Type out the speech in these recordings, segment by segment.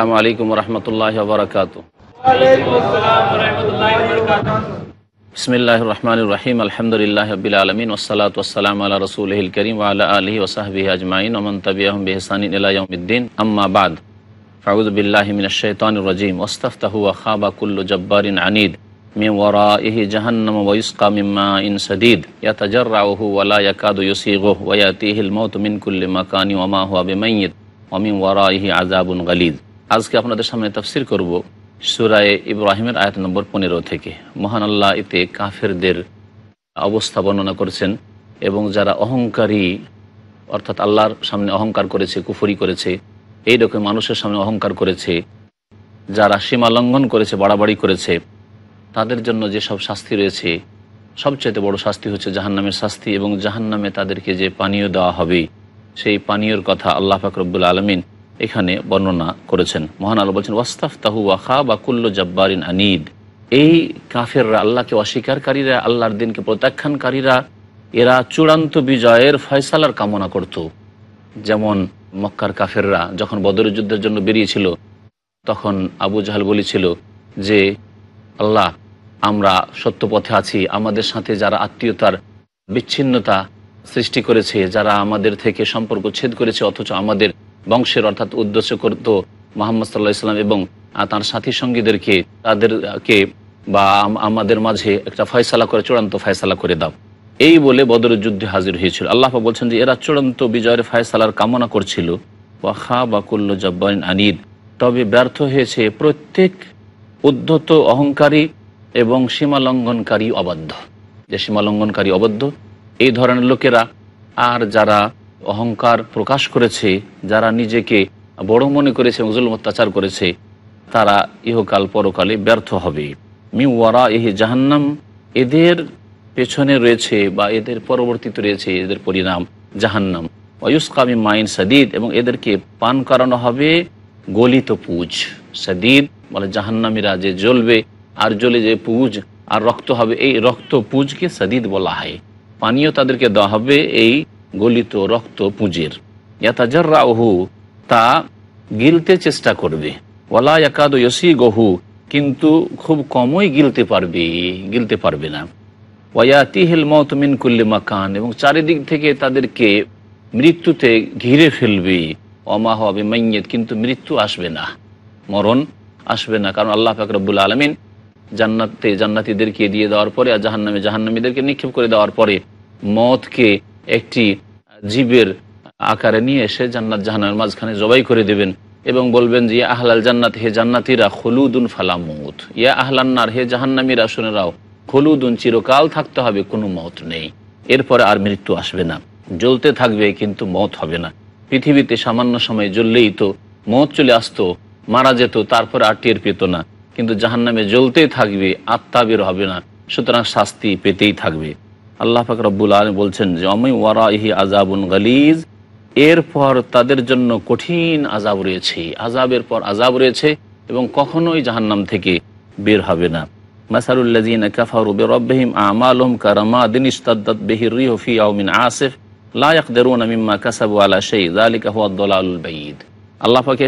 আসসালামু আলাইকুম রহমতুল্লাহ বরকাত বিসমিল্লাহ রহমান রহিম আলহামদুলিল্লাহ আবিল আলমিন ওসালাত ওসালাম আল্লাহ রসুল করিম আল্লাহ আলহি ওসাহবি আজমাইন ওমন তবিয়াহম বেহসানিন আলাহমদ্দিন আম্মাবাদ ফাউদ বিল্লাহমিন শৈতান রাজিম ওস্তাফতাহু খাবা কুল্লু জব্বারিন আনিদ من ورائه جهنم ويسقى من ماء سديد يتجرعه ولا يكاد يسيغه ويأتيه الموت من كل مكان وما هو بميت ومن ورائه عذاب غليظ আজকে আপনাদের সামনে তাফসির করব সুরায় ইব্রাহিমের আয়াত নম্বর পনেরো থেকে মহান আল্লাহ এতে কাফেরদের অবস্থা বর্ণনা করেছেন এবং যারা অহংকারী অর্থাৎ আল্লাহর সামনে অহংকার করেছে কুফরি করেছে এই রকম মানুষের সামনে অহংকার করেছে যারা সীমা লঙ্ঘন করেছে বাড়াবাড়ি করেছে তাদের জন্য যেসব শাস্তি রয়েছে সবচেয়ে বড় শাস্তি হচ্ছে জাহান্নামের শাস্তি এবং জাহান্নামে তাদেরকে যে পানীয় দেওয়া হবে সেই পানীয়র কথা আল্লাহ ফাকরবুল আলমিন এখানে বর্ণনা করেছেন মহান আলো বলছেন ওয়াস্তাফ তাহু ওয়াখা বা কুল্ল জব্বারিন আনিদ এই কাফেররা আল্লাহকে অস্বীকারীরা আল্লাহর দিনকে প্রত্যাখ্যানকারীরা এরা চূড়ান্ত বিজয়ের ফয়সালার কামনা করত যেমন মক্কার কাফেররা যখন বদর যুদ্ধের জন্য বেরিয়েছিল তখন আবু জাহাল বলেছিল যে আল্লাহ আমরা সত্য পথে আছি আমাদের সাথে যারা আত্মীয়তার বিচ্ছিন্নতা সৃষ্টি করেছে যারা আমাদের থেকে সম্পর্ক ছেদ করেছে অথচ আমাদের বংশের অর্থাৎ উদ্দেশ্য করত মোহাম্মদ সাল্লাহ ইসলাম এবং তার সাথী সঙ্গীদেরকে তাদেরকে বা আমাদের মাঝে একটা ফয়সালা করে চূড়ান্ত ফয়সালা করে দাও এই বলে বদর যুদ্ধে হাজির হয়েছিল আল্লাহ বলছেন যে এরা চূড়ান্ত বিজয়ের ফায়সালার কামনা করছিল ওয়াখা বাকুল্ল জব্বাইন আনিদ তবে ব্যর্থ হয়েছে প্রত্যেক উদ্ধত অহংকারী এবং সীমালঙ্ঘনকারী অবাধ্য যে সীমালঙ্ঘনকারী অবাধ্য এই ধরনের লোকেরা আর যারা অহংকার প্রকাশ করেছে যারা নিজেকে বড় মনে করেছে এবং অত্যাচার করেছে তারা ইহকাল পরকালে ব্যর্থ হবে ওয়ারা এহে জাহান্নাম এদের পেছনে রয়েছে বা এদের পরবর্তীতে রয়েছে এদের পরিণাম জাহান্নাম অয়ুসকামি মাইন সাদিদ এবং এদেরকে পান করানো হবে গলিত পুজ সাদিদ বলে জাহান্নামীরা যে জ্বলবে আর জ্বলে যে পুজ আর রক্ত হবে এই রক্ত পুজকে সাদিদ বলা হয় পানীয় তাদেরকে দেওয়া হবে এই গলিত রক্ত পুঁজের ইয়াতাজার্রা ওহু তা গিলতে চেষ্টা করবে ওলা একাদ ইয়সি গহু কিন্তু খুব কমই গিলতে পারবে গিলতে পারবে না ওয়াতি হেল মতমিন কুল্লি মাকান এবং চারিদিক থেকে তাদেরকে মৃত্যুতে ঘিরে ফেলবে অমা হবে মাইয়ত কিন্তু মৃত্যু আসবে না মরণ আসবে না কারণ আল্লাহ ফাকরবুল আলমিন জান্নাতে জান্নাতিদেরকে দিয়ে দেওয়ার পরে আর জাহান্নামে জাহান্নামীদেরকে নিক্ষেপ করে দেওয়ার পরে মতকে একটি জীবের আকারে নিয়ে এসে জান্নাত জাহানের মাঝখানে জবাই করে দেবেন এবং বলবেন যে আহলাল জান্নাত হে জান্নাতিরা হলুদুন ফালামুত ইয়া আহলান্নার হে জাহান্নামীরা রাও হলুদুন চিরকাল থাকতে হবে কোনো মত নেই এরপরে আর মৃত্যু আসবে না জ্বলতে থাকবে কিন্তু মত হবে না পৃথিবীতে সামান্য সময় জ্বললেই তো মত চলে আসতো মারা যেত তারপর আর টের পেত না কিন্তু জাহান্নামে জ্বলতেই থাকবে আত্মা হবে না সুতরাং শাস্তি পেতেই থাকবে আল্লাহ ফাকর রব্বুল আলম বলছেন যে অমি ওয়ারাহি আজাবুন গালিজ এরপর তাদের জন্য কঠিন আজাব রয়েছে আজাবের পর আজাব রয়েছে এবং কখনোই জাহান্নাম থেকে বের হবে না মাসারুল্লাজিন রিহফি আসিফ দেরুন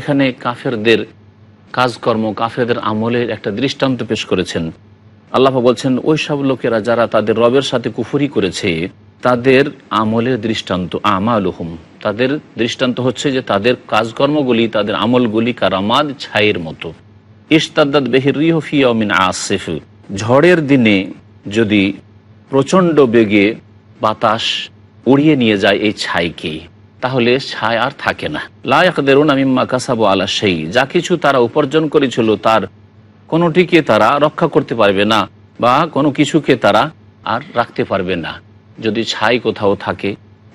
এখানে কাফেরদের কাজকর্ম কাফেরদের আমলের একটা দৃষ্টান্ত পেশ করেছেন আল্লাহ বলছেন ওই সব লোকেরা যারা তাদের রবের সাথে কুফুরি করেছে তাদের আমলের দৃষ্টান্ত হুম তাদের দৃষ্টান্ত হচ্ছে যে তাদের কাজকর্মগুলি তাদের আমলগুলি কারামাদ ছাইয়ের মতো ইস্তাদ্দাদ বেহির রিহফিয়মিন আসিফ ঝড়ের দিনে যদি প্রচণ্ড বেগে বাতাস উড়িয়ে নিয়ে যায় এই ছাইকে তাহলে ছায় আর থাকে না দেরুন আমি কাসাবো আলা সেই যা কিছু তারা উপার্জন করেছিল তার কোনোটিকে তারা রক্ষা করতে পারবে না বা কোনো কিছুকে তারা আর রাখতে পারবে না যদি ছাই কোথাও থাকে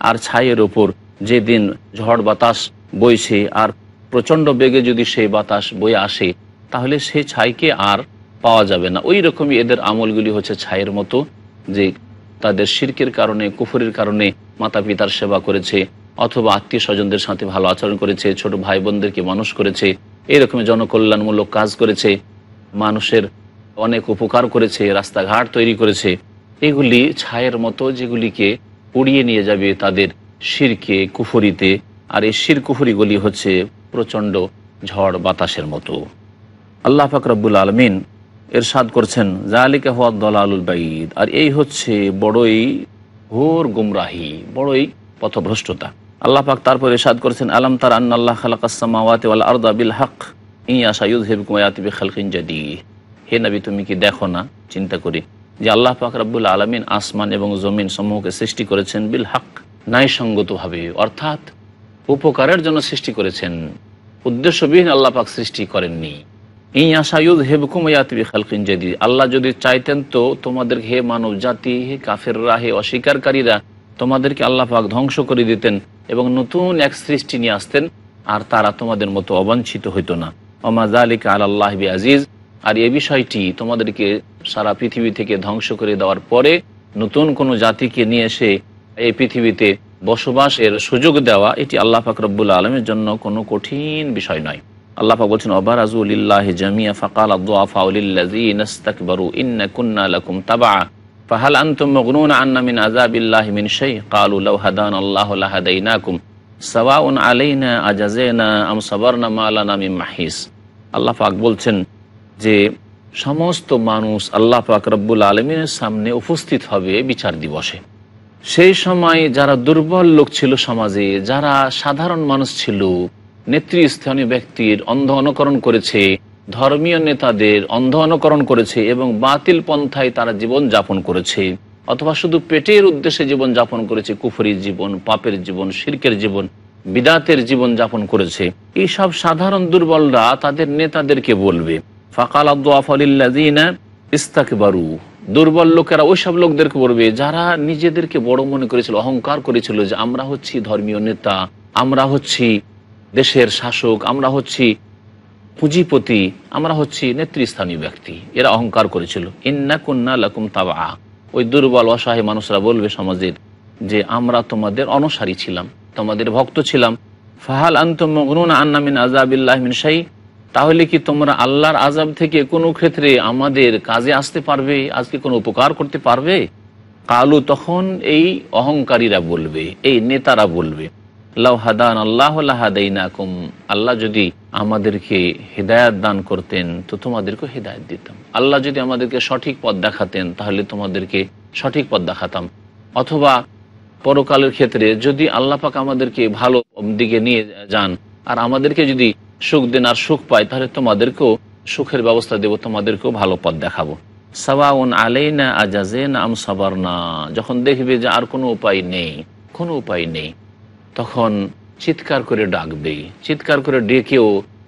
আর ছাইয়ের ওপর যেদিন ঝড় বাতাস বইছে আর প্রচণ্ড বেগে যদি সেই বাতাস বয়ে আসে তাহলে সে ছাইকে আর পাওয়া যাবে না ওই রকমই এদের আমলগুলি হচ্ছে ছাইয়ের মতো যে তাদের শির্কের কারণে কুফুরের কারণে মাতা পিতার সেবা করেছে অথবা আত্মীয় স্বজনদের সাথে ভালো আচরণ করেছে ছোট ভাই বোনদেরকে মানুষ করেছে এরকম জনকল্যাণমূলক কাজ করেছে মানুষের অনেক উপকার করেছে রাস্তাঘাট তৈরি করেছে এগুলি ছায়ের মতো যেগুলিকে পুড়িয়ে নিয়ে যাবে তাদের শিরকে কুফুরিতে আর এই শির কুফুরিগুলি হচ্ছে প্রচণ্ড ঝড় বাতাসের মতো আল্লাহ ফাকরাবুল আলমিন এরশাদ করছেন জালিকা হওয়া দলালুল বাঈদ আর এই হচ্ছে বড়ই ঘোর গুমরাহি বড়ই পথভ্রষ্টতা আল্লাহ পাক তারপর এরশাদ করছেন আলম তার আন্না আল্লাহ খালাকাসমাওয়াত আল বিল হক ইয়াশা ইউদ হেবকুমায়াতিবি খালকিন জাদি হে নবী তুমি কি দেখো না চিন্তা করি যে আল্লাহ পাক আলমিন আসমান এবং জমিন সমূহকে সৃষ্টি করেছেন বিল হাক ন্যায়সঙ্গতভাবে অর্থাৎ উপকারের জন্য সৃষ্টি করেছেন উদ্দেশ্যবিহীন আল্লাহ পাক সৃষ্টি করেননি এই আশায়ুদ হেবকুম ইয়াতিবি খালকিন জাদি আল্লাহ যদি চাইতেন তো তোমাদের হে মানব জাতি হে কাফেররা হে অস্বীকারীরা তোমাদেরকে আল্লাহ পাক ধ্বংস করে দিতেন এবং নতুন এক সৃষ্টি নিয়ে আসতেন আর তারা তোমাদের মতো অবাঞ্ছিত হইতো না অমাজালিক আজিজ আর এ বিষয়টি তোমাদেরকে সারা পৃথিবী থেকে ধ্বংস করে দেওয়ার পরে নতুন কোনো জাতিকে নিয়ে এসে এই পৃথিবীতে বসবাসের সুযোগ দেওয়া এটি আল্লাহ ফাকরবুল আলমের জন্য কোনো কঠিন বিষয় নয় আল্লাহ ফাক বলছেন অবার জামিয়া ফাকাল আব্দুআফাউলিল্লাজিনাস্তাকবারু ইন্না কুন্না লাকুম তাবা ফাহাল আনতুম আন্না মিন মিন শাই ক্বালু লাউ হাদানা আল্লাহু লাহাদাইনাকুম সাওয়াউন আলাইনা আজাজেনা আম সাবারনা মালানা মিম মাহিস আল্লাহ বলছেন যে সমস্ত মানুষ আল্লাহ পাক রব্বুল আলমিনের সামনে উপস্থিত হবে বিচার দিবসে সেই সময় যারা দুর্বল লোক ছিল সমাজে যারা সাধারণ মানুষ ছিল নেতৃস্থানীয় ব্যক্তির অন্ধ অনুকরণ করেছে ধর্মীয় নেতাদের অন্ধ অনুকরণ করেছে এবং বাতিল পন্থায় তারা জীবন যাপন করেছে অথবা শুধু পেটের উদ্দেশ্যে জীবন যাপন করেছে কুফরি জীবন পাপের জীবন শির্কের জীবন বিদাতের জীবন যাপন করেছে এইসব সাধারণ দুর্বলরা তাদের নেতাদেরকে বলবে ফাকাল আব্দু ইস্তাকবারু দুর্বল লোকেরা ওইসব লোকদেরকে বলবে যারা নিজেদেরকে বড় মনে করেছিল অহংকার করেছিল যে আমরা হচ্ছি ধর্মীয় নেতা আমরা হচ্ছি দেশের শাসক আমরা হচ্ছি পুঁজিপতি আমরা হচ্ছি নেতৃস্থানীয় ব্যক্তি এরা অহংকার করেছিল ইন্না কন্যা লকুম তাবা ওই দুর্বল অসহায় মানুষরা বলবে সমাজের যে আমরা তোমাদের অনসারী ছিলাম তোমাদের ভক্ত ছিলাম ফাহাল আন্তমগ্নুন আন্নামিন আজাবিল্লাহমিন সাই তাহলে কি তোমরা আল্লাহর আজাব থেকে কোনো ক্ষেত্রে আমাদের কাজে আসতে পারবে আজকে কোনো উপকার করতে পারবে কালু তখন এই অহংকারীরা বলবে এই নেতারা বলবে লাউহাদান আল্লাহদাইনাকুম আল্লাহ যদি আমাদেরকে হৃদায়ত দান করতেন তো তোমাদেরকে হৃদায়ত দিতাম আল্লাহ যদি আমাদেরকে সঠিক পথ দেখাতেন তাহলে তোমাদেরকে সঠিক পথ দেখাতাম অথবা পরকালের ক্ষেত্রে যদি আল্লাহ পাক আমাদেরকে ভালো দিকে নিয়ে যান আর আমাদেরকে যদি সুখ দেন আর সুখ পায় তাহলে তোমাদেরকেও সুখের ব্যবস্থা দেব তোমাদেরকেও ভালো পথ দেখাবো সাবাউন আলাইনা আজাজেন আম সাবার না যখন দেখবে যে আর কোনো উপায় নেই কোনো উপায় নেই তখন চিৎকার করে ডাকবেই চিৎকার করে ডেকেও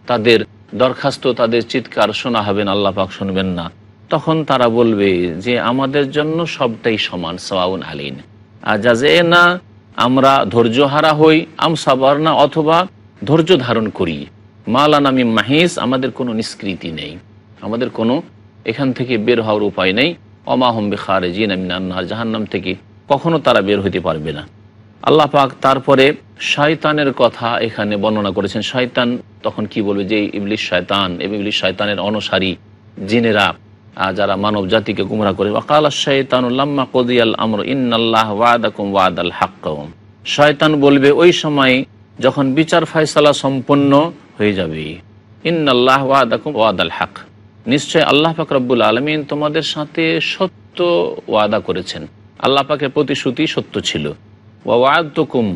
তাদের দরখাস্ত তাদের চিৎকার শোনা হবেন আল্লাপাক শুনবেন না তখন তারা বলবে যে আমাদের জন্য সবটাই সমান সাউন আলীন আজাজে না আমরা ধৈর্য হারা হই আম সাবার না অথবা ধৈর্য ধারণ করি মালা নামি মাহিস আমাদের কোনো নিষ্কৃতি নেই আমাদের কোনো এখান থেকে বের হওয়ার উপায় নেই অমাহম্বে খারেজিন আমিনান্নার জাহান্নাম থেকে কখনো তারা বের হইতে পারবে না আল্লাহ পাক তারপরে শয়তানের কথা এখানে বর্ণনা করেছেন শয়তান তখন কি বলবে যে ইবলিশ শয়তান ইবলিশ শয়তানের অনুসারী জিনেরা যারা মানব জাতিকে গুমরা করে ওকালা শৈতানুল্লাম্মা কদিয়াল আমর ইন্নাল্লাহ ওয়াদাকুম ওয়াদাল হাক্কম শয়তান বলবে ওই সময় যখন বিচার ফয়সালা সম্পন্ন হয়ে যাবে ইন্নাল্লাহ ওয়াদাকুম ওয়াদাল হাক নিশ্চয় আল্লাহ পাক রব্বুল আলমিন তোমাদের সাথে সত্য ওয়াদা করেছেন আল্লাহ পাকের প্রতিশ্রুতি সত্য ছিল ওয়াদতুকুম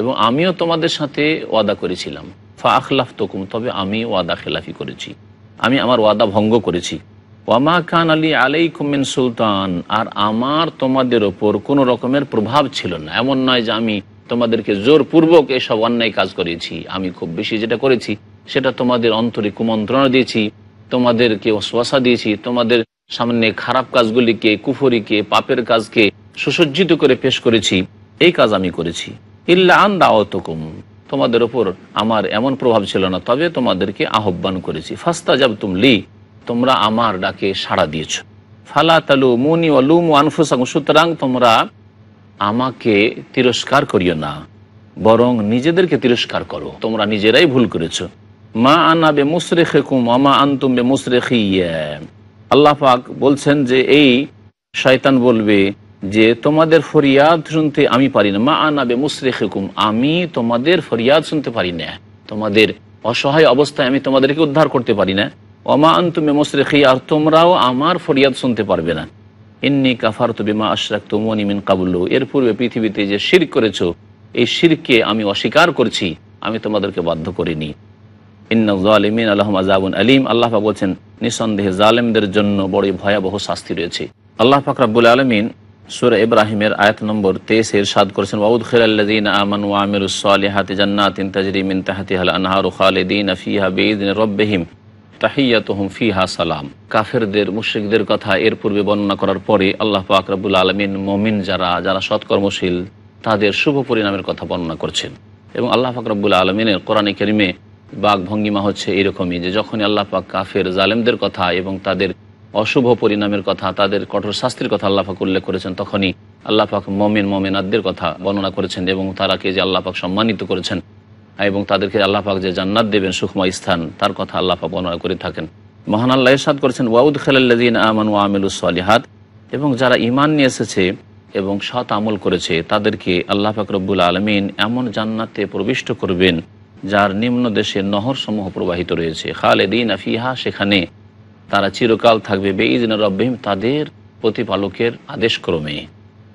এবং আমিও তোমাদের সাথে ওয়াদা করেছিলাম ফা আখলাফ তকুম তবে আমি ওয়াদা খেলাফি করেছি আমি আমার ওয়াদা ভঙ্গ করেছি ওয়ামা খান আলী আলাই কুমিন সুলতান আর আমার তোমাদের ওপর কোনো রকমের প্রভাব ছিল না এমন নয় যে আমি তোমাদেরকে জোরপূর্বক এসব অন্যায় কাজ করেছি আমি খুব বেশি যেটা করেছি সেটা তোমাদের অন্তরে কুমন্ত্রণা দিয়েছি তোমাদেরকে অশ্বাসা দিয়েছি তোমাদের সামনে খারাপ কাজগুলিকে কুফরিকে পাপের কাজকে সুসজ্জিত করে পেশ করেছি এই কাজ আমি করেছি ইল্লা আন দাওয়াতকুম তোমাদের ওপর আমার এমন প্রভাব ছিল না তবে তোমাদেরকে আহ্বান করেছি ফাস্তা যাব তুমলি তোমরা আমার ডাকে সাড়া দিয়েছ ফালা তালু মুনি অলুম আনফুসাং সুতরাং তোমরা আমাকে তিরস্কার করিও না বরং নিজেদেরকে তিরস্কার করো তোমরা নিজেরাই ভুল করেছ মা আনা বে মুসরেখে কুম আমা আনতুম বে মুসরেখি আল্লাহ পাক বলছেন যে এই শয়তান বলবে যে তোমাদের ফরিয়াদ শুনতে আমি পারি না মা আনাবে মুসরেখ আমি তোমাদের ফরিয়াদ শুনতে পারি না তোমাদের অসহায় অবস্থায় আমি তোমাদেরকে উদ্ধার করতে পারি না অমা আন্তুমে মুসরেখি আর তোমরাও আমার ফরিয়াদ শুনতে পারবে না এমনি কাফার তুমি মা আশরাক তুমি মিন কাবুল্লু এর পূর্বে পৃথিবীতে যে শির করেছ এই শিরকে আমি অস্বীকার করছি আমি তোমাদেরকে বাধ্য করিনি ইন্নাজালিমিন আল্লাহ আজাবুন আলিম আল্লাহ বলছেন নিঃসন্দেহে জালেমদের জন্য বড়ই ভয়াবহ শাস্তি রয়েছে আল্লাহ ফাকরাবুল আলমিন সুরা ইব্রাহিমের আয়াত নম্বর তেইশ ইরশাদ করেছেন ওয়াউদ খিরাল্লাদিন আমান ওয়ামির সালিহাতি জান্নাতিন তাজরিমিন তাহাতিহাল আনহারু খালিদিন ফিহা বেদিন রব্বিহিম তাহিয়াতহম ফিহা সালাম কাফেরদের মুশ্রিকদের কথা এর পূর্বে বর্ণনা করার পরে আল্লাহ পাক রাবুল আলমিন মমিন যারা যারা সৎকর্মশীল তাদের শুভ পরিণামের কথা বর্ণনা করছেন এবং আল্লাহ পাক রব্বুল আলমিনের কোরআনে কেরিমে বাঘ ভঙ্গিমা হচ্ছে এরকমই যে যখনই আল্লাহ পাক কাফের জালেমদের কথা এবং তাদের অশুভ পরিণামের কথা তাদের কঠোর শাস্তির কথা আল্লাহাক উল্লেখ করেছেন তখনই আল্লাহাক মমিন মমিনাদদের কথা বর্ণনা করেছেন এবং তারাকে যে আল্লাহাক সম্মানিত করেছেন এবং তাদেরকে আল্লাহাক যে জান্নাত দেবেন সুখময় স্থান তার কথা আল্লাহাক বর্ণনা করে থাকেন মহান আল্লাহ ইসাদ করেছেন ওয়াউদ খালাল্লাদিন আমান আলিহাদ এবং যারা ইমান নিয়ে এসেছে এবং সৎ আমল করেছে তাদেরকে আল্লাহ ফাকরবুল আলমিন এমন জান্নাতে প্রবিষ্ট করবেন যার নিম্ন দেশে নহরসমূহ প্রবাহিত রয়েছে খালেদিন আফিহা সেখানে তারা চিরকাল থাকবে বেঈদিন রব্বিম তাদের প্রতিপালকের আদেশক্রমে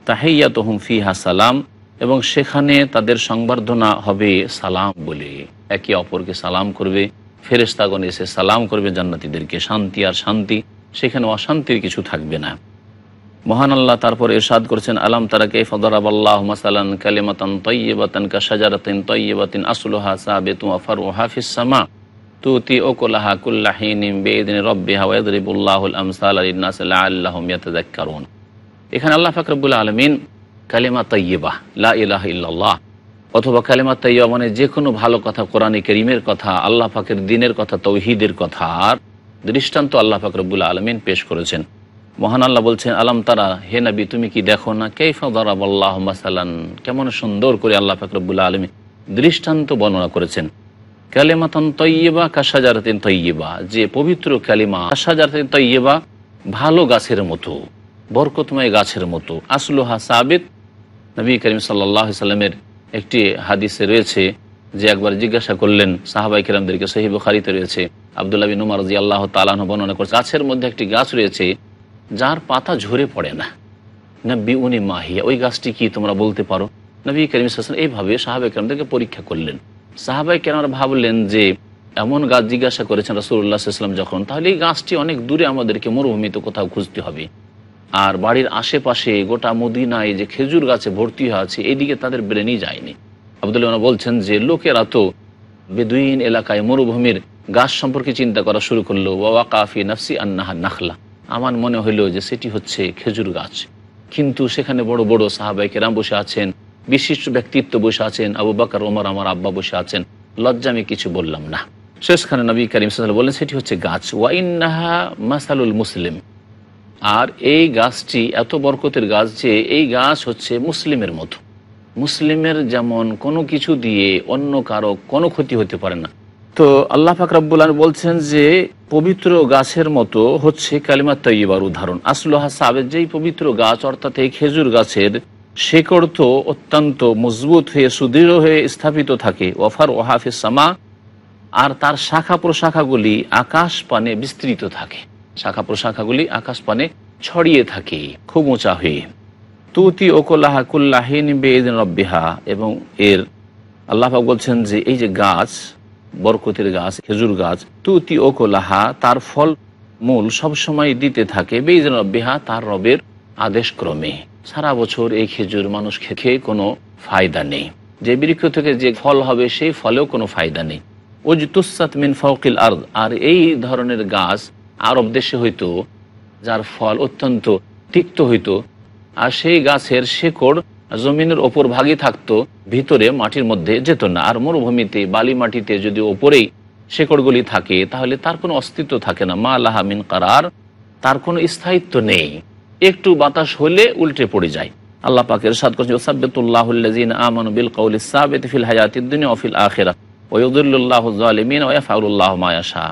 তাহেইয়া তোহম ফিহা সালাম এবং সেখানে তাদের সংবর্ধনা হবে সালাম বলে একে অপরকে সালাম করবে ফেরেস্তাগণ এসে সালাম করবে জান্নাতিদেরকে শান্তি আর শান্তি সেখানে অশান্তির কিছু থাকবে না মহান আল্লাহ তারপর এরশাদ করছেন আলাম তারা ফদরাবাল্লাহ ফদরাব আল্লাহ মাসালান কালেমাতান তৈবাতান কাসাজারাতিন তৈবাতিন আসলুহা সাবেতু আফার সামা তুতি ওকলাহা কুল্লাহিনিম বেদিন রব্বিহা ওয়াদরিবুল্লাহুল আমসাল আলিনাস আল্লাহম ইয়াতাযাক্কারুন এখানে আল্লাহ ফাকরবুল আলমিন কালেমা তৈয়বা লা ইলাহ ইল্লাল্লাহ অথবা কালেমা তৈয়বা মানে যে কোনো ভালো কথা কোরআনে করিমের কথা আল্লাহ ফাকের দিনের কথা তৌহিদের কথা আর দৃষ্টান্ত আল্লাহ ফাকরবুল আলমিন পেশ করেছেন মহান আল্লাহ বলছেন আলম তারা হে নবী তুমি কি দেখো না কেফা দরাব আল্লাহ মাসালান কেমন সুন্দর করে আল্লাহ ফাকরবুল আলমিন দৃষ্টান্ত বর্ণনা করেছেন কালেমাতন তৈয়বা কাসাজারাতেন তৈয়বা যে পবিত্র কালিমা কাসাজারাতেন তৈয়বা ভালো গাছের মতো বরকতময় গাছের মতো আসলুহা সাবেত নবী করিম সাল্লাহ সাল্লামের একটি হাদিসে রয়েছে যে একবার জিজ্ঞাসা করলেন সাহাবাই কিরামদেরকে সহিব খারিতে রয়েছে আবদুল্লাহ বিন উমার জি আল্লাহ তালাহ বর্ণনা করছে গাছের মধ্যে একটি গাছ রয়েছে যার পাতা ঝরে পড়ে না নব্বী উনি মাহিয়া ওই গাছটি কি তোমরা বলতে পারো নবী করিম সাল্লাম এইভাবে সাহাবাই কিরামদেরকে পরীক্ষা করলেন সাহাবাই কেনার ভাবলেন যে এমন গাছ জিজ্ঞাসা করেছেন রাসুল্লাহ ইসলাম যখন তাহলে এই গাছটি অনেক দূরে আমাদেরকে মরুভূমিতে কোথাও খুঁজতে হবে আর বাড়ির আশেপাশে গোটা মদিনায় যে খেজুর গাছে ভর্তি হয়ে আছে এদিকে তাদের ব্রেনই যায়নি আবদুল্লাহ বলছেন যে লোকেরা তো বেদুইন এলাকায় মরুভূমির গাছ সম্পর্কে চিন্তা করা শুরু করলো ওয়া কাফি নাফসি আন্নাহা নাখলা আমার মনে হইল যে সেটি হচ্ছে খেজুর গাছ কিন্তু সেখানে বড় বড় সাহাবাইকে রাম বসে আছেন বিশিষ্ট ব্যক্তিত্ব বসে আছেন আবু বাকর ওমর আমার আব্বা বসে আছেন লজ্জা আমি কিছু বললাম না শেষখানে নবী করিম সাল বললেন সেটি হচ্ছে গাছ ওয়াইনাহা মাসালুল মুসলিম আর এই গাছটি এত বরকতের গাছ যে এই গাছ হচ্ছে মুসলিমের মতো মুসলিমের যেমন কোনো কিছু দিয়ে অন্য কারো কোনো ক্ষতি হতে পারে না তো আল্লাহ ফাকরাবুল্লাহ বলছেন যে পবিত্র গাছের মতো হচ্ছে কালিমা তৈবার উদাহরণ আসলোহা সাবেদ যেই পবিত্র গাছ অর্থাৎ এই খেজুর গাছের শেকড় তো অত্যন্ত মজবুত হয়ে সুদৃঢ় হয়ে স্থাপিত থাকে ওয়াফার ওহাফে সামা আর তার শাখা প্রশাখাগুলি আকাশ পানে বিস্তৃত থাকে শাখা প্রশাখাগুলি আকাশ পানে ছড়িয়ে থাকে খুব উঁচা হয়ে তুতি ওকোলাহা কুল্লাহিন বেদিন রব্বিহা এবং এর আল্লাহ বলছেন যে এই যে গাছ বরকতের গাছ খেজুর গাছ তুতি ওকোলাহা তার ফল মূল সবসময় দিতে থাকে বেদিন রব্বিহা তার রবের আদেশক্রমে সারা বছর এই খেজুর মানুষ খেয়ে কোনো ফায়দা নেই যে বৃক্ষ থেকে যে ফল হবে সেই ফলেও কোনো ফায়দা নেই ও তুসাত মিন ফকিল আর্দ আর এই ধরনের গাছ আরব দেশে হইতো যার ফল অত্যন্ত তিক্ত হইতো আর সেই গাছের শেকড় জমিনের ওপর ভাগে থাকতো ভিতরে মাটির মধ্যে যেত না আর মরুভূমিতে বালি মাটিতে যদি ওপরেই শেকড়গুলি থাকে তাহলে তার কোনো অস্তিত্ব থাকে না মা মিন কারার তার কোনো স্থায়িত্ব নেই একটু বাতাস হলে উল্টে পড়ে যায় আল্লাহ পাকের সাদ করছে ওসাবেতুল্লাহুল্লাজিন আমান বিল কৌল ইসাবেত ফিল হায়াতিদ্দিন অফিল আখেরা ওয়দুল্লাহ আলমিন ওয়াফাউল্লাহ মায়াশাহ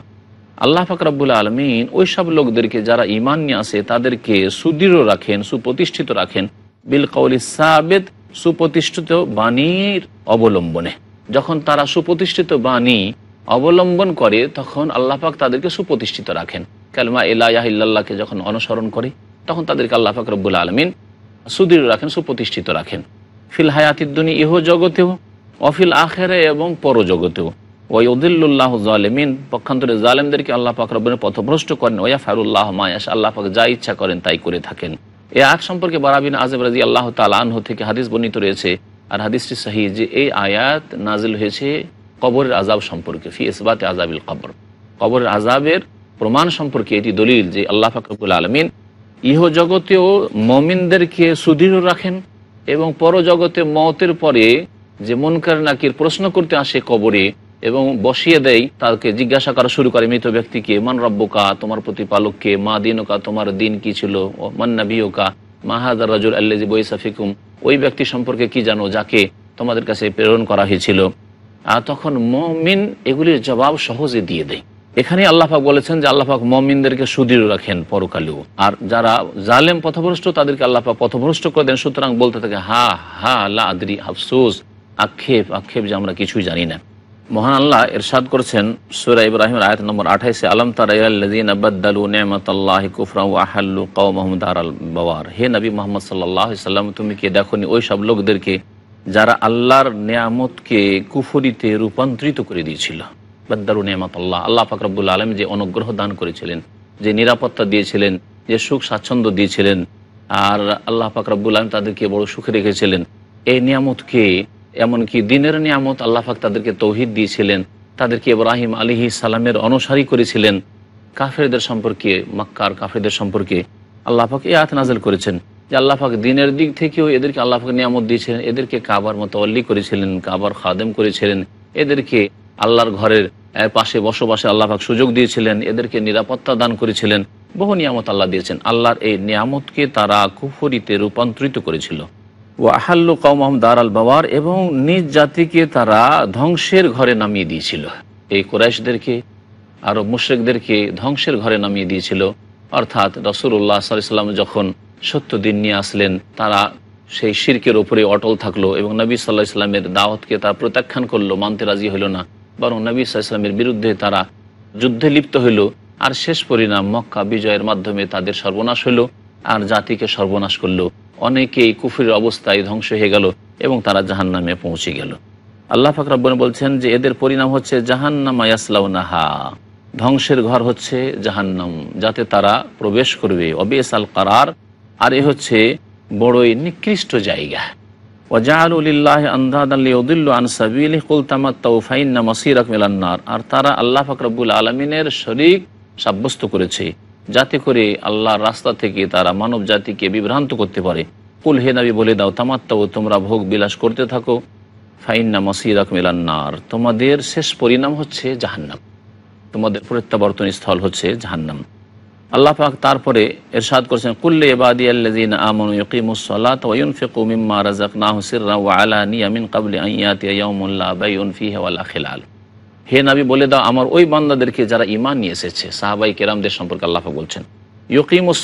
আল্লাহ ফাকরাবুল আলমিন ওই সব লোকদেরকে যারা ইমান নিয়ে আসে তাদেরকে সুদৃঢ় রাখেন সুপ্রতিষ্ঠিত রাখেন বিল কৌল সাবেত সুপ্রতিষ্ঠিত বাণীর অবলম্বনে যখন তারা সুপ্রতিষ্ঠিত বাণী অবলম্বন করে তখন আল্লাহ পাক তাদেরকে সুপ্রতিষ্ঠিত রাখেন কালমা ইলাহ ইল্লাহকে যখন অনুসরণ করে তখন তাদেরকে আল্লাহ ফাকরবুল আলমিন সুদৃঢ় রাখেন সুপ্রতিষ্ঠিত রাখেন ফিল হায়াতিদ্দুনি ইহো জগতেও অফিল আখেরে এবং পর জগতেও ওই ওদুল্লাহ জালেমিন পক্ষান্তরে জালেমদেরকে আল্লাহ পাকরবের পথভ্রষ্ট করেন ওয়া ফারুল্লাহ মায়াস আল্লাহ পাক যা ইচ্ছা করেন তাই করে থাকেন এই আয়াত সম্পর্কে বারাবিন আজেব রাজি আল্লাহ তালাহ থেকে হাদিস বর্ণিত রয়েছে আর হাদিসটি সাহি যে এই আয়াত নাজিল হয়েছে কবরের আজাব সম্পর্কে ফি ইসবাতে আজাবিল কবর কবরের আজাবের প্রমাণ সম্পর্কে এটি দলিল যে আল্লাহ ফাকরবুল আলমিন ইহ জগতেও মমিনদেরকে সুদৃঢ় রাখেন এবং পরজগতে মতের পরে যে মনকার নাকির প্রশ্ন করতে আসে কবরে এবং বসিয়ে দেয় তাকে জিজ্ঞাসা করা শুরু করে মৃত ব্যক্তিকে মান রব্বকা তোমার প্রতিপালককে মা দিনকা তোমার দিন কি ছিল মান্নাবিওকা মাহাদার রাজুল আল্লাজি বৈসাফিকুম ওই ব্যক্তি সম্পর্কে কি জানো যাকে তোমাদের কাছে প্রেরণ করা হয়েছিল আর তখন মমিন এগুলির জবাব সহজে দিয়ে দেয় এখানে আল্লাহাক বলেছেন যে আল্লাহাক মমিনদেরকে সুদৃঢ় রাখেন পরকালেও আর যারা জালেম পথভ্রষ্ট তাদেরকে আল্লাহাক পথভ্রষ্ট করে দেন সুতরাং বলতে থাকে হা হা আল্লাহ আদরি আফসোস আক্ষেপ আক্ষেপ যে আমরা কিছুই জানি না মহান আল্লাহ এরশাদ করেছেন সুরা ইব্রাহিম আয়াত নম্বর আঠাইশে আলম তারাইয়াল্লাহমতাল্লাহর হে নবী মোহাম্মদ সাল্লাহ সাল্লাম তুমি কি দেখো ওই সব লোকদেরকে যারা আল্লাহর নিয়ামতকে কুফরিতে রূপান্তরিত করে দিয়েছিল বাদ্দারু নিয়ামত আল্লাহ আল্লাহ ফাকরাবুল আলম যে অনুগ্রহ দান করেছিলেন যে নিরাপত্তা দিয়েছিলেন যে সুখ স্বাচ্ছন্দ্য দিয়েছিলেন আর আল্লাহ ফাকরাবুল আলম তাদেরকে বড় সুখে রেখেছিলেন এই নিয়ামতকে এমনকি দিনের নিয়ামত আল্লাহ ফাক তাদেরকে তৌহিদ দিয়েছিলেন তাদেরকে ইব্রাহিম আলিহি সালামের অনুসারী করেছিলেন কাফেরদের সম্পর্কে মক্কার কাফেরদের সম্পর্কে আল্লাহাক এ আত নাজেল করেছেন যে আল্লাহাক দিনের দিক থেকেও এদেরকে আল্লাহাক নিয়ামত দিয়েছিলেন এদেরকে কাবার মতো অল্লি করেছিলেন কাবার খাদেম করেছিলেন এদেরকে আল্লাহর ঘরের পাশে বসবাসে আল্লাহ পাক সুযোগ দিয়েছিলেন এদেরকে নিরাপত্তা দান করেছিলেন বহু নিয়ামত আল্লাহ দিয়েছেন আল্লাহর এই নিয়ামতকে তারা কুফরিতে রূপান্তরিত করেছিল ও আহাল্লু কৌমাহম দার আল বাবার এবং নিজ জাতিকে তারা ধ্বংসের ঘরে নামিয়ে দিয়েছিল এই কোরাইশদেরকে আরব মুশ্রেকদেরকে ধ্বংসের ঘরে নামিয়ে দিয়েছিল অর্থাৎ রসুল্লাহ সাল্লাম যখন সত্য দিন নিয়ে আসলেন তারা সেই শির্কের ওপরে অটল থাকলো এবং নবী সাল্লাহ ইসলামের দাওয়াতকে তারা প্রত্যাখ্যান করলো মানতে রাজি হলো না বরং নবী ইসলামের বিরুদ্ধে তারা যুদ্ধে লিপ্ত হইল আর শেষ পরিণাম মক্কা বিজয়ের মাধ্যমে তাদের সর্বনাশ হলো আর জাতিকে সর্বনাশ করল অনেকেই কুফুরের অবস্থায় ধ্বংস হয়ে গেল এবং তারা জাহান নামে পৌঁছে গেল আল্লাহ ফাকরাবন বলছেন যে এদের পরিণাম হচ্ছে জাহান্নামায়াসলাউনাহা ধ্বংসের ঘর হচ্ছে জাহান্নাম যাতে তারা প্রবেশ করবে অবিএস আল কারার আর এ হচ্ছে বড়ই নিকৃষ্ট জায়গা ওয়াজাহরুল্লাহ আন্দাদ আলী ওদুল্লু আনসাবিল কুলতামা তৌফাইন্না মসির আকমিলান্নার আর তারা আল্লাহ ফাকরাবুল আলমিনের শরিক সাব্যস্ত করেছে যাতে করে আল্লাহর রাস্তা থেকে তারা মানব জাতিকে বিভ্রান্ত করতে পারে কুল হে নাবি বলে দাও তামাত্তাও তোমরা ভোগ বিলাস করতে থাকো ফাইন্না মসির আকমিলান্নার তোমাদের শেষ পরিণাম হচ্ছে জাহান্নাম তোমাদের প্রত্যাবর্তন স্থল হচ্ছে জাহান্নাম আল্লাহ পাক তারপরে এরশাদ করেছেন কুল্লি এবাদি আল্লাদিন আমন ইকিমুসলাত ওয়ুন ফিকু মিম্মা না হুসিরা ও আলা নিয়ামিন কাবলি আইয়াতি বাইউন ফি হেওয়ালা খিলাল হে নাবি বলে দাও আমার ওই বান্দাদেরকে যারা ইমান নিয়ে এসেছে সাহাবাই কেরামদের সম্পর্কে আল্লাহ পাক বলছেন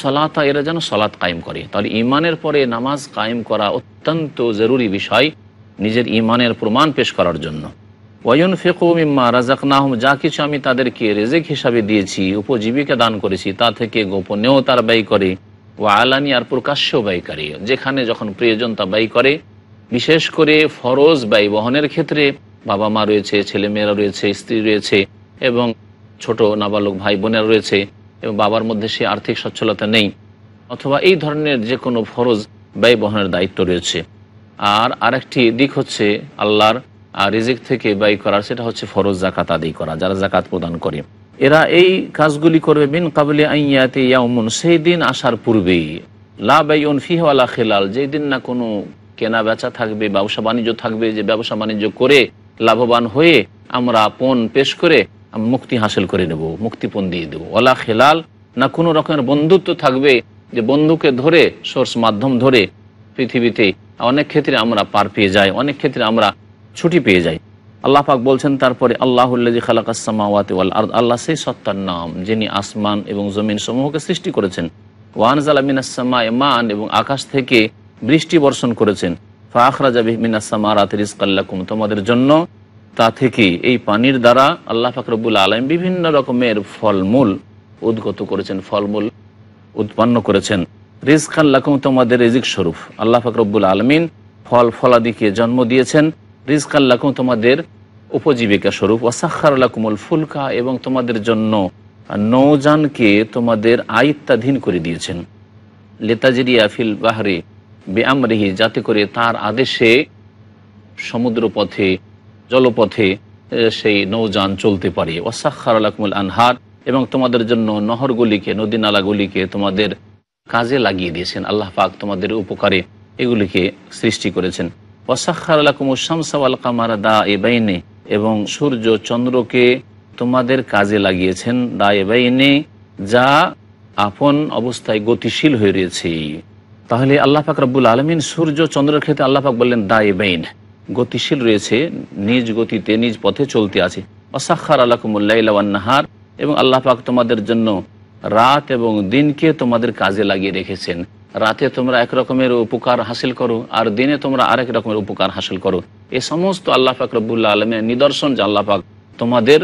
সলাত এরা যেন সলাৎ কায়েম করে তাহলে ইমানের পরে নামাজ কায়েম করা অত্যন্ত জরুরি বিষয় নিজের ইমানের প্রমাণ পেশ করার জন্য ওয়ুন ফেকু মিম্মা রাজাক নাহম যা কিছু আমি তাদেরকে রেজেক হিসাবে দিয়েছি উপজীবিকা দান করেছি তা থেকে গোপনেও তার ব্যয় করে ও আলানি আর প্রকাশ্য ব্যয় করে যেখানে যখন প্রয়োজন তা ব্যয় করে বিশেষ করে ফরজ ব্যয় বহনের ক্ষেত্রে বাবা মা রয়েছে ছেলেমেয়েরা রয়েছে স্ত্রী রয়েছে এবং ছোট নাবালক ভাই বোনেরা রয়েছে এবং বাবার মধ্যে সে আর্থিক সচ্ছলতা নেই অথবা এই ধরনের যে কোনো ফরজ ব্যয় বহনের দায়িত্ব রয়েছে আর আরেকটি দিক হচ্ছে আল্লাহর রিজিক থেকে ব্যয় করার সেটা হচ্ছে ফরজ জাকাত আদি করা যারা জাকাত প্রদান করে এরা এই কাজগুলি করবে বিন কাবলে আইয়াতে ইয়ামুন সেই দিন আসার পূর্বেই লা ফিহওয়ালা খেলাল যেই দিন না কোনো কেনা বেচা থাকবে ব্যবসা বাণিজ্য থাকবে যে ব্যবসা বাণিজ্য করে লাভবান হয়ে আমরা পণ পেশ করে মুক্তি হাসিল করে নেব মুক্তিপণ দিয়ে দেবো ওলা খেলাল না কোনো রকমের বন্ধুত্ব থাকবে যে বন্ধুকে ধরে সোর্স মাধ্যম ধরে পৃথিবীতে অনেক ক্ষেত্রে আমরা পার পেয়ে যাই অনেক ক্ষেত্রে আমরা ছুটি পেয়ে যাই আল্লাহ পাক বলছেন তারপরে আল্লাহুল্লাজি খালাক আসসামাওয়াত ওয়াল আর আল্লাহ সেই সত্তার নাম যিনি আসমান এবং জমিন সমূহকে সৃষ্টি করেছেন ওয়ানজালা জালামিন আসামা এবং আকাশ থেকে বৃষ্টি বর্ষণ করেছেন ফাখরাজা বিহমিন আসামা রাত রিজকাল্লাকুম তোমাদের জন্য তা থেকে এই পানির দ্বারা আল্লাহ ফাকরবুল আলম বিভিন্ন রকমের ফলমূল উদ্গত করেছেন ফলমূল উৎপন্ন করেছেন রিজ রিজকাল্লাকুম তোমাদের রিজিক স্বরূপ আল্লাহ ফাকরবুল আলমিন ফল ফলাদিকে জন্ম দিয়েছেন রিজকাল্লাকুম তোমাদের উপজীবিকা স্বরূপ কুমল ফুলকা এবং তোমাদের জন্য নৌজানকে তোমাদের আয়ত্তাধীন করে দিয়েছেন লেতাজেরিয়া ফিল বাহারে ব্যায়ামরিহি যাতে করে তার আদেশে সমুদ্র পথে জলপথে সেই নৌযান চলতে পারে ওয়াসাখার আলাকুল আনহার এবং তোমাদের জন্য নহরগুলিকে নদী নালাগুলিকে তোমাদের কাজে লাগিয়ে দিয়েছেন আল্লাহ পাক তোমাদের উপকারে এগুলিকে সৃষ্টি করেছেন কামারা দা এবং সূর্য চন্দ্রকে তোমাদের কাজে লাগিয়েছেন দা বাইনে যা আপন অবস্থায় গতিশীল হয়ে রয়েছে তাহলে আল্লাহ পাক রব্বুল আলমিন সূর্য চন্দ্রের ক্ষেত্রে আল্লাহাক বললেন দা বাইন গতিশীল রয়েছে নিজ গতিতে নিজ পথে চলতে আছে অসাক্ষার আল্লাহ এবং আল্লাহ পাক তোমাদের জন্য রাত এবং দিনকে তোমাদের কাজে লাগিয়ে রেখেছেন রাতে তোমরা এক রকমের উপকার হাসিল করো আর দিনে তোমরা আরেক রকমের উপকার হাসিল করো এ সমস্ত আল্লাহ পাক রব্বুল্লা আলমের নিদর্শন যে আল্লাহ পাক তোমাদের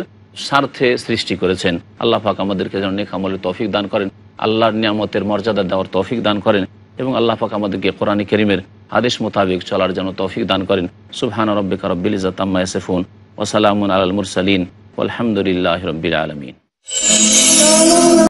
স্বার্থে সৃষ্টি করেছেন আল্লাহ পাক আমাদেরকে যেন নেকামলের তৌফিক দান করেন আল্লাহর নিয়ামতের মর্যাদা দেওয়ার তৌফিক দান করেন এবং আল্লাহ পাক আমাদেরকে কোরআন করিমের আদেশ মোতাবেক চলার যেন তৌফিক দান করেন সুহান রব্বিক রব্বিল ইজাতাম্মা ইয়াসিফুন ওয়া সালামুন আলাল মুরসালিন ওয়া আলহামদুলিল্লাহি রাব্বিল আলামিন